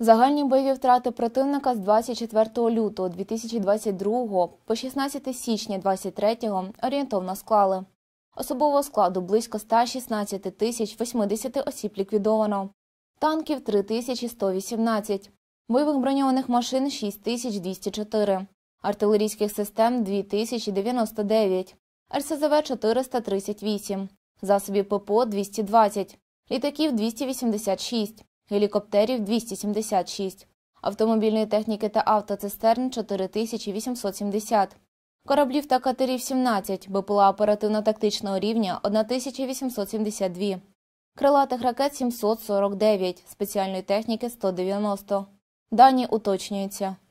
Загальні бойові втрати противника з 24 лютого 2022 по 16 січня 2023 орієнтовно склали. Особового складу близько 116 тисяч 80 осіб ліквідовано, танків 3118, бойових броньованих машин 6204, артилерійських систем 2099, РСЗВ 438, засобів ППО 220, літаків 286 гелікоптерів 276, автомобільної техніки та автоцистерн 4870, кораблів та катерів 17, БПЛА оперативно-тактичного рівня 1872, крилатих ракет 749, спеціальної техніки 190. Дані уточнюються.